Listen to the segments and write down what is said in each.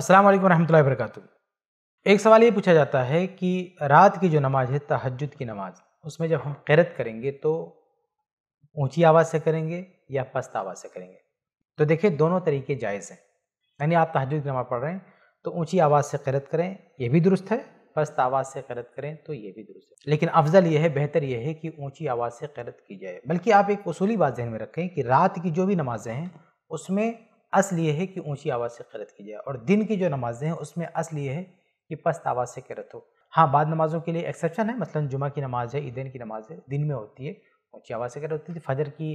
अस्सलाम वालेकुम रहमतुल्लाहि वबरकatuh एक सवाल ये पूछा जाता है कि रात की जो नमाज है तहजद की नमाज उसमें जब हम कैरत करेंगे तो ऊंची आवाज़ से करेंगे या पस्त आवाज़ से करेंगे तो देखिए दोनों तरीके जायज़ हैं यानी आप तहजद की नमाज पढ़ रहे हैं तो ऊंची आवाज़ से कैरत करें यह भी दुरुस्त है पस्त आवाज़ से कैरत करें तो ये भी दुरुस्त है लेकिन अफजल यह है बेहतर यह है कि ऊंची आवाज़ से कैरत की जाए बल्कि आप एक उसूली बात जहन में रखें कि रात की जो भी नमाजें हैं उसमें असल ये है कि ऊंची आवाज़ से करत की जाए और दिन की जो नमाजें हैं उसमें असल ये है कि पस्त आवाज़ से करत हो हाँ बाद नमाज़ों के लिए एक्सेप्शन है मसलन जुमा की नमाज़ है ईदैन की नमाज़ है दिन में होती है ऊँची आवाज़ से करत तो होती है फजर की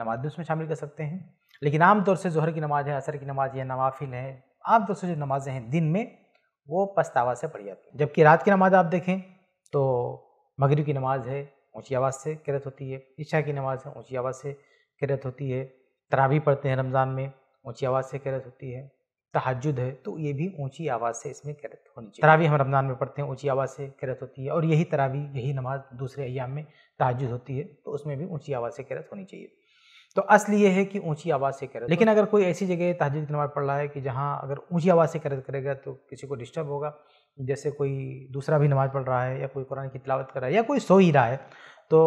नमाज भी उसमें शामिल कर सकते हैं लेकिन आम तौर से जहर की नमाज है असर की नमाज है नवाफिल है आम तौर से जो नमाज़ें हैं दिन में वो पस्त आवाज़ से पढ़ी जाती है जबकि रात की नमाज आप देखें तो मगरब की नमाज है ऊँची आवाज़ से करत होती है ईशा की नमाज है ऊँची आवाज़ से करत होती है तरावी पढ़ते हैं रमज़ान में ऊंची आवाज़ से कैरत होती है तहजद है तो ये भी ऊंची आवाज़ से इसमें कैरत होनी चाहिए तरावी हम रमज़ान में पढ़ते हैं ऊंची आवाज़ से कैरत होती है और यही तरावी यही नमाज दूसरे अयाम में तहजद होती है तो उसमें भी ऊंची आवाज़ से कैरत होनी चाहिए तो असल ये है कि ऊंची आवाज़ से कैरत लेकिन अगर कोई ऐसी जगह तहजद की नमाज़ पढ़ रहा है कि जहाँ अगर ऊँची आवाज़ से कैरत करेगा तो किसी को डिस्टर्ब होगा जैसे कोई दूसरा भी नमाज़ पढ़ रहा है या कोई कुरान की तिलावत कर रहा है या कोई सो ही रहा है तो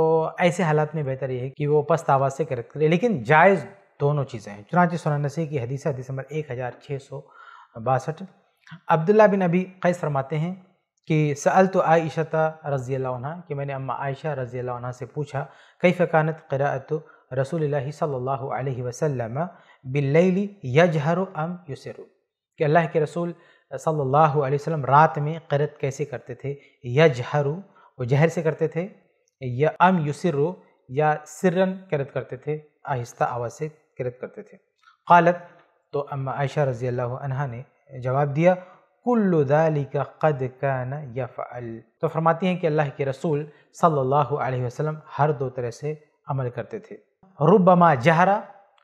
ऐसे हालात में बेहतर ये है कि वो पस्त आवाज़ से कैरत करे लेकिन जायज़ दोनों चीज़ें हैं चुनाच सोनासी की हदीस हदीस नंबर एक हज़ार छः सौ बासठ अब्दुल्ला बिन अभी कैस फरमाते हैं कि सअल तो आयशा रज़ी अल्लाह कि मैंने अम्मा आयशा रज़ी अल्लाह से पूछा कई फ़कानत क़रात रसूल सल्ला वसलम बिल्ली यजहर अम युसर कि अल्लाह के रसूल सल्लल्लाहु अलैहि वसल्लम रात में करत कैसे करते थे यजहरू वो जहर से करते थे या अम युसर या सिरन करत करते थे आहिस्ता आवाज़ से किरत करते थे खालत तो अम्मा आयशा रज़ी अल्लाह ने जवाब दिया कुल्लिका कद कान यफ़ल तो फरमाती हैं कि अल्लाह के रसूल सल्लल्लाहु अलैहि वसल्लम हर दो तरह से अमल करते थे रुबमा जहरा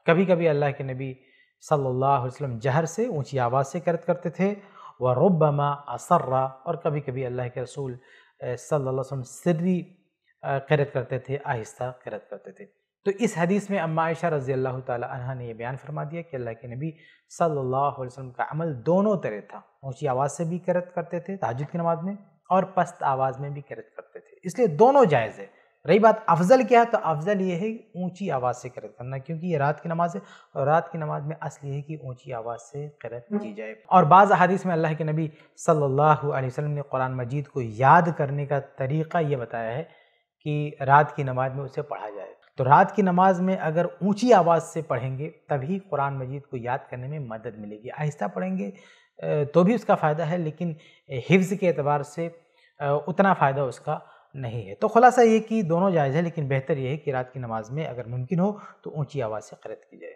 कभी कभी अल्लाह के नबी सल्लल्लाहु अलैहि वसल्लम जहर से ऊंची आवाज़ से करत करते थे व रुबमा असर्रा और कभी कभी अल्लाह के रसूल सल्लल्लाहु अलैहि वसल्लम सिर्री करत करते थे आहिस्ता करत करते थे तो इस हदीस में अम्मा आयशा रज़ी अल्लाह तह ने यह बयान फरमा दिया कि अल्लाह के नबी सल्लल्लाहु अलैहि वसल्लम का अमल दोनों तरह था ऊँची आवाज़ से भी करत करते थे ताजुद की नमाज में और पस्त आवाज़ में भी करत करते थे इसलिए दोनों जायज़ है रही बात अफजल क्या है तो अफजल ये है ऊंची आवाज़ से करत करना क्योंकि ये रात की नमाज है और रात की नमाज में असल ये है कि ऊंची आवाज़ से करत की जाए और बाज़ हदीस में अल्लाह के नबी सल्लल्लाहु अलैहि वसल्लम ने कुरान मजीद को याद करने का तरीक़ा ये बताया है कि रात की नमाज में उसे पढ़ा जाए तो रात की नमाज में अगर ऊंची आवाज़ से पढ़ेंगे तभी कुरान मजीद को याद करने में मदद मिलेगी आहिस्ता पढ़ेंगे तो भी उसका फ़ायदा है लेकिन हिफ्ज़ के अतबार से उतना फ़ायदा उसका नहीं है तो खुलासा ये कि दोनों जायज़ है लेकिन बेहतर ये है कि रात की नमाज में अगर मुमकिन हो तो ऊँची आवाज़ से करत की जाए